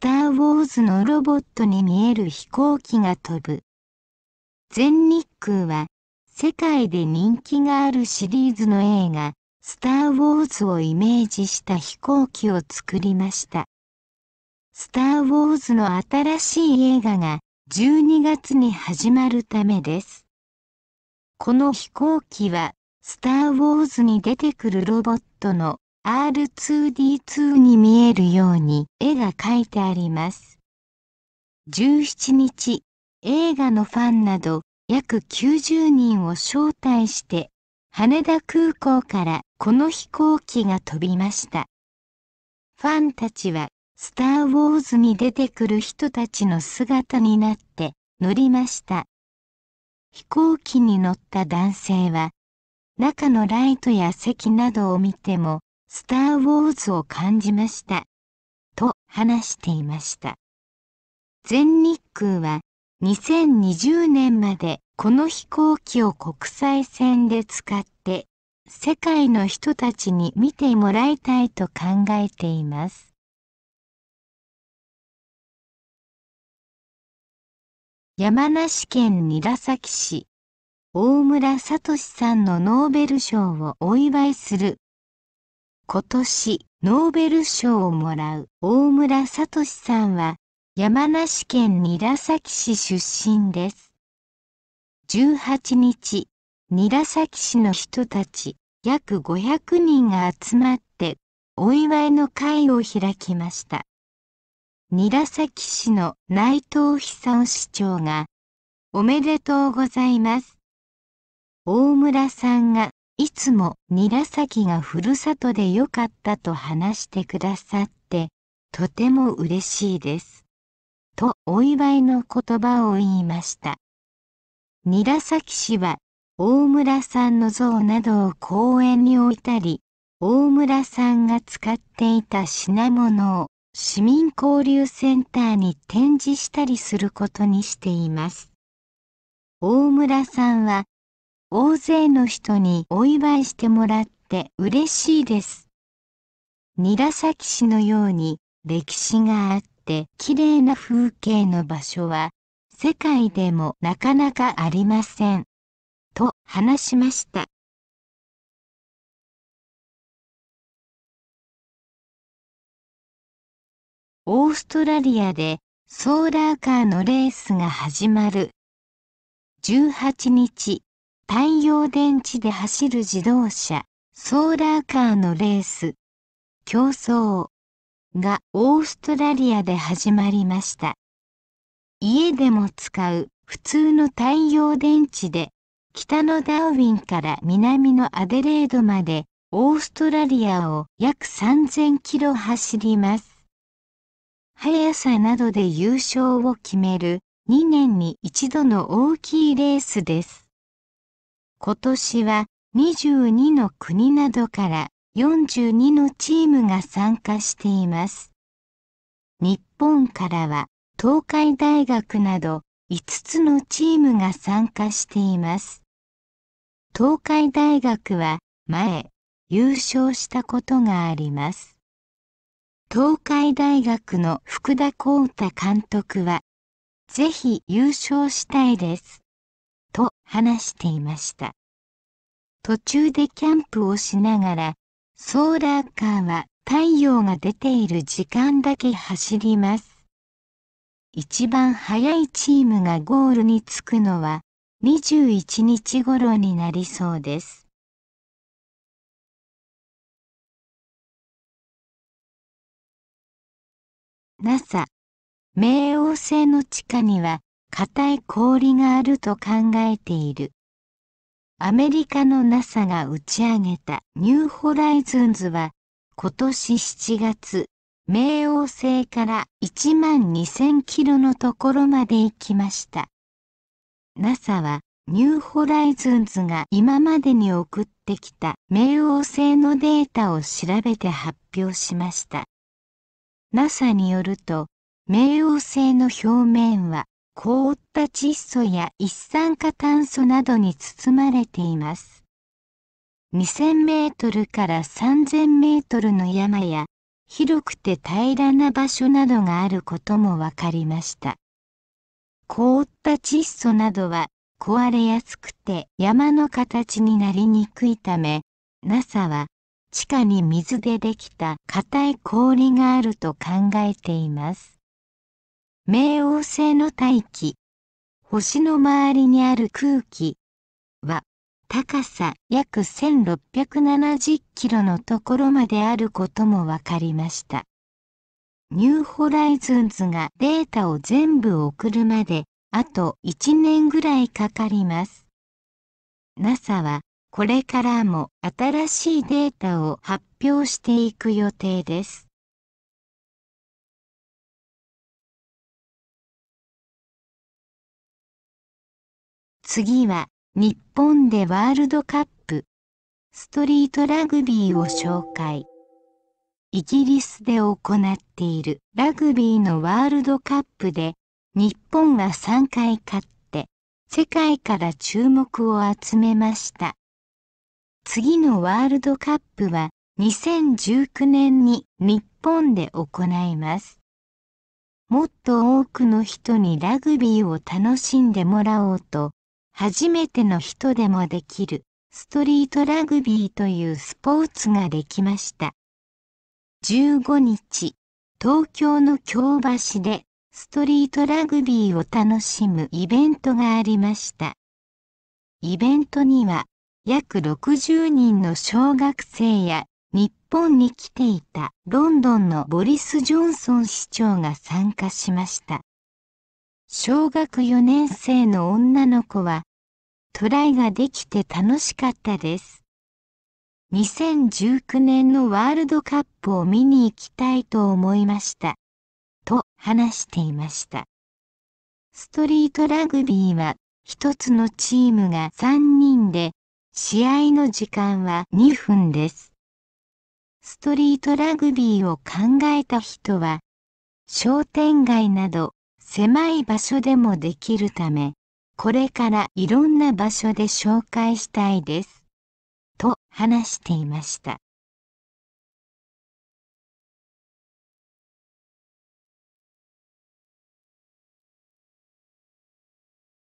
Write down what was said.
スター・ウォーズのロボットに見える飛行機が飛ぶ。全日空は世界で人気があるシリーズの映画スター・ウォーズをイメージした飛行機を作りました。スター・ウォーズの新しい映画が12月に始まるためです。この飛行機はスター・ウォーズに出てくるロボットの R2D2 に見えるように絵が描いてあります。17日、映画のファンなど約90人を招待して羽田空港からこの飛行機が飛びました。ファンたちはスター・ウォーズに出てくる人たちの姿になって乗りました。飛行機に乗った男性は中のライトや席などを見てもスター・ウォーズを感じました。と話していました。全日空は2020年までこの飛行機を国際線で使って世界の人たちに見てもらいたいと考えています。山梨県韮崎市大村聡さんのノーベル賞をお祝いする今年ノーベル賞をもらう大村聡さんは山梨県韮崎市出身です。18日、韮崎市の人たち約500人が集まってお祝いの会を開きました。韮崎市の内藤久夫市長がおめでとうございます。大村さんがいつも韮崎がふるさとでよかったと話してくださって、とても嬉しいです。とお祝いの言葉を言いました。韮崎氏は大村さんの像などを公園に置いたり、大村さんが使っていた品物を市民交流センターに展示したりすることにしています。大村さんは大勢の人にお祝いしてもらって嬉しいです。韮崎市のように歴史があって綺麗な風景の場所は世界でもなかなかありません。と話しました。オーストラリアでソーラーカーのレースが始まる18日太陽電池で走る自動車、ソーラーカーのレース、競争がオーストラリアで始まりました。家でも使う普通の太陽電池で、北のダーウィンから南のアデレードまでオーストラリアを約3000キロ走ります。速さなどで優勝を決める2年に一度の大きいレースです。今年は22の国などから42のチームが参加しています。日本からは東海大学など5つのチームが参加しています。東海大学は前、優勝したことがあります。東海大学の福田光太監督は、ぜひ優勝したいです。と話していました。途中でキャンプをしながら、ソーラーカーは太陽が出ている時間だけ走ります。一番早いチームがゴールに着くのは21日頃になりそうです。NASA 冥王星の地下には硬い氷があると考えている。アメリカの NASA が打ち上げたニューホライズンズは今年7月、冥王星から1万2000キロのところまで行きました。NASA はニューホライズンズが今までに送ってきた冥王星のデータを調べて発表しました。NASA によると、冥王星の表面は凍った窒素や一酸化炭素などに包まれています。2000メートルから3000メートルの山や広くて平らな場所などがあることも分かりました。凍った窒素などは壊れやすくて山の形になりにくいため、NASA は地下に水でできた硬い氷があると考えています。冥王星の大気、星の周りにある空気は高さ約1670キロのところまであることも分かりました。ニューホライズンズがデータを全部送るまであと1年ぐらいかかります。NASA はこれからも新しいデータを発表していく予定です。次は日本でワールドカップストリートラグビーを紹介。イギリスで行っているラグビーのワールドカップで日本は3回勝って世界から注目を集めました。次のワールドカップは2019年に日本で行います。もっと多くの人にラグビーを楽しんでもらおうと初めての人でもできるストリートラグビーというスポーツができました。15日、東京の京橋でストリートラグビーを楽しむイベントがありました。イベントには約60人の小学生や日本に来ていたロンドンのボリス・ジョンソン市長が参加しました。小学4年生の女の子はトライができて楽しかったです。2019年のワールドカップを見に行きたいと思いました。と話していました。ストリートラグビーは一つのチームが3人で、試合の時間は2分です。ストリートラグビーを考えた人は、商店街など狭い場所でもできるため、これからいろんな場所で紹介したいです。と話していました。